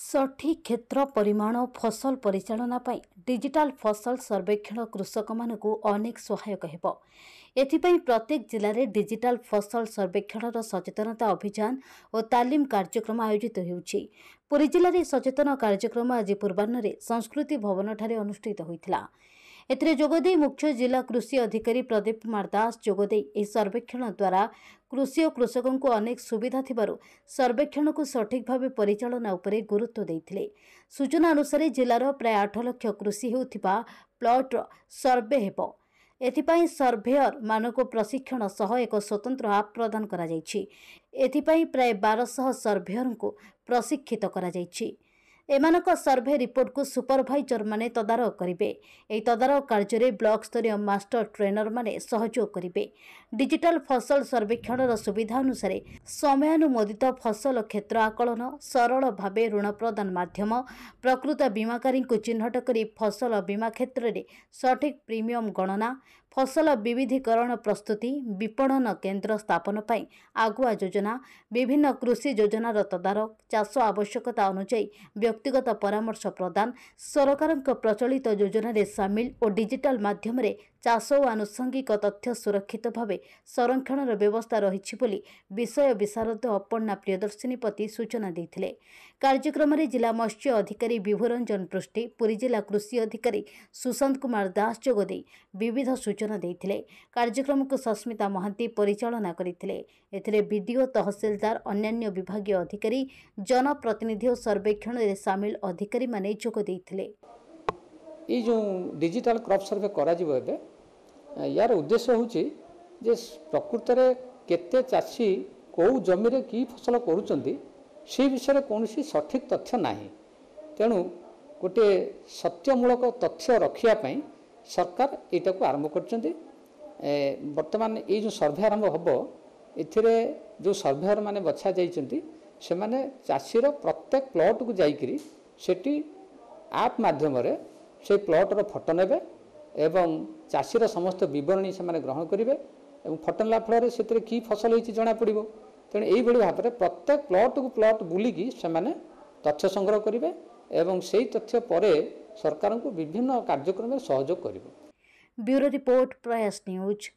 ସଠିକ୍ କ୍ଷେତ୍ର ପରିମାଣ ଫସଲ ପରିଚାଳନା ପାଇଁ ଡିଜିଟାଲ ଫସଲ ସର୍ବେକ୍ଷଣ କୃଷକମାନଙ୍କୁ ଅନେକ ସହାୟକ ହେବ ଏଥିପାଇଁ ପ୍ରତ୍ୟେକ ଜିଲ୍ଲାରେ ଡିଜିଟାଲ ଫସଲ ସର୍ବେକ୍ଷଣର ସଚେତନତା ଅଭିଯାନ ଓ ତାଲିମ କାର୍ଯ୍ୟକ୍ରମ ଆୟୋଜିତ ହେଉଛି ପୁରୀ ଜିଲ୍ଲାରେ ସଚେତନ କାର୍ଯ୍ୟକ୍ରମ ଆଜି ପୂର୍ବାହ୍ନରେ ସଂସ୍କୃତି ଭବନଠାରେ ଅନୁଷ୍ଠିତ ହୋଇଥିଲା ଏଥିରେ ଯୋଗଦେଇ ମୁଖ୍ୟ ଜିଲ୍ଲା କୃଷି ଅଧିକାରୀ ପ୍ରଦୀପ କୁମାର ଦାସ ଯୋଗଦେଇ ଏହି ସର୍ବେକ୍ଷଣ ଦ୍ୱାରା କୃଷି ଓ କୃଷକଙ୍କୁ ଅନେକ ସୁବିଧା ଥିବାରୁ ସର୍ବେକ୍ଷଣକୁ ସଠିକ୍ ଭାବେ ପରିଚାଳନା ଉପରେ ଗୁରୁତ୍ୱ ଦେଇଥିଲେ ସୂଚନା ଅନୁସାରେ ଜିଲ୍ଲାର ପ୍ରାୟ ଆଠ ଲକ୍ଷ କୃଷି ହେଉଥିବା ପ୍ଲଟ୍ର ସର୍ଭେ ହେବ ଏଥିପାଇଁ ସର୍ଭେୟରମାନଙ୍କୁ ପ୍ରଶିକ୍ଷଣ ସହ ଏକ ସ୍ୱତନ୍ତ୍ର ଆପ୍ ପ୍ରଦାନ କରାଯାଇଛି ଏଥିପାଇଁ ପ୍ରାୟ ବାରଶହ ସର୍ଭେୟରଙ୍କୁ ପ୍ରଶିକ୍ଷିତ କରାଯାଇଛି ଏମାନଙ୍କ ସର୍ଭେ ରିପୋର୍ଟକୁ ସୁପରଭାଇଜରମାନେ ତଦାରଖ କରିବେ ଏହି ତଦାରଖ କାର୍ଯ୍ୟରେ ବ୍ଲକସ୍ତରୀୟ ମାଷ୍ଟର ଟ୍ରେନରମାନେ ସହଯୋଗ କରିବେ ଡିଜିଟାଲ ଫସଲ ସର୍ବେକ୍ଷଣର ସୁବିଧା ଅନୁସାରେ ସମୟାନୁମୋଦିତ ଫସଲ କ୍ଷେତ୍ର ଆକଳନ ସରଳ ଭାବେ ଋଣ ପ୍ରଦାନ ମାଧ୍ୟମ ପ୍ରକୃତ ବୀମାକାରୀଙ୍କୁ ଚିହ୍ନଟ କରି ଫସଲ ବୀମା କ୍ଷେତ୍ରରେ ସଠିକ୍ ପ୍ରିମିୟମ୍ ଗଣନା ଫସଲ ବିବିଧିକରଣ ପ୍ରସ୍ତୁତି ବିପଣନ କେନ୍ଦ୍ର ସ୍ଥାପନ ପାଇଁ ଆଗୁଆ ଯୋଜନା ବିଭିନ୍ନ କୃଷି ଯୋଜନାର ତଦାରଖ ଚାଷ ଆବଶ୍ୟକତା ଅନୁଯାୟୀ ବ୍ୟକ୍ତିଗତ ପରାମର୍ଶ ପ୍ରଦାନ ସରକାରଙ୍କ ପ୍ରଚଳିତ ଯୋଜନାରେ ସାମିଲ ଓ ଡିଜିଟାଲ ମାଧ୍ୟମରେ ଚାଷ ଓ ଆନୁଷଙ୍ଗିକ ତଥ୍ୟ ସୁରକ୍ଷିତ ଭାବେ ସଂରକ୍ଷଣର ବ୍ୟବସ୍ଥା ରହିଛି ବୋଲି ବିଷୟ ବିଶାରଦ ଅପର୍ଣ୍ଣା ପ୍ରିୟଦର୍ଶିନୀ ପତି ସୂଚନା ଦେଇଥିଲେ କାର୍ଯ୍ୟକ୍ରମରେ ଜିଲ୍ଲା ମତ୍ସ୍ୟ ଅଧିକାରୀ ବିଭୁରଞ୍ଜନ ପୃଷ୍ଟି ପୁରୀ ଜିଲ୍ଲା କୃଷି ଅଧିକାରୀ ସୁଶାନ୍ତ କୁମାର ଦାସ ଯୋଗଦେଇ ବିବିଧ ସୂଚନା ଦେଇଥିଲେ କାର୍ଯ୍ୟକ୍ରମକୁ ସସ୍ମିତା ମହାନ୍ତି ପରିଚାଳନା କରିଥିଲେ ଏଥିରେ ବିଡ଼ିଓ ତହସିଲଦାର ଅନ୍ୟାନ୍ୟ ବିଭାଗୀୟ ଅଧିକାରୀ ଜନପ୍ରତିନିଧି ଓ ସର୍ବେକ୍ଷଣରେ ସାମିଲ ଅଧିକାରୀମାନେ ଯୋଗ ଦେଇଥିଲେ ଏଇ ଯେଉଁ ଡିଜିଟାଲ କ୍ରପ୍ ସର୍ଭେ କରାଯିବ ଏବେ ୟାର ଉଦ୍ଦେଶ୍ୟ ହେଉଛି ଯେ ପ୍ରକୃତରେ କେତେ ଚାଷୀ କେଉଁ ଜମିରେ କି ଫସଲ କରୁଛନ୍ତି ସେ ବିଷୟରେ କୌଣସି ସଠିକ୍ ତଥ୍ୟ ନାହିଁ ତେଣୁ ଗୋଟିଏ ସତ୍ୟମୂଳକ ତଥ୍ୟ ରଖିବା ପାଇଁ ସରକାର ଏଇଟାକୁ ଆରମ୍ଭ କରିଛନ୍ତି ବର୍ତ୍ତମାନ ଏଇ ଯେଉଁ ସର୍ଭେ ଆରମ୍ଭ ହେବ ଏଥିରେ ଯେଉଁ ସର୍ଭେର ମାନେ ବଛା ଯାଇଛନ୍ତି ସେମାନେ ଚାଷୀର ପ୍ରତ୍ୟେକ ପ୍ଲଟକୁ ଯାଇକରି ସେଠି ଆପ୍ ମାଧ୍ୟମରେ ସେ ପ୍ଲଟ୍ର ଫଟୋ ନେବେ ଏବଂ ଚାଷୀର ସମସ୍ତ ବିବରଣୀ ସେମାନେ ଗ୍ରହଣ କରିବେ ଏବଂ ଫଟୋ ନେଲା ଫଳରେ ସେଥିରେ କି ଫସଲ ହେଇଛି ଜଣାପଡ଼ିବ ତେଣୁ ଏଇଭଳି ଭାବରେ ପ୍ରତ୍ୟେକ ପ୍ଲଟ୍କୁ ପ୍ଲଟ୍ ବୁଲିକି ସେମାନେ ତଥ୍ୟ ସଂଗ୍ରହ କରିବେ ଏବଂ ସେହି ତଥ୍ୟ ପରେ ସରକାରଙ୍କୁ ବିଭିନ୍ନ କାର୍ଯ୍ୟକ୍ରମରେ ସହଯୋଗ କରିବେ ବ୍ୟୁରୋ ରିପୋର୍ଟ ପ୍ରୟାସ ନ୍ୟୁଜ୍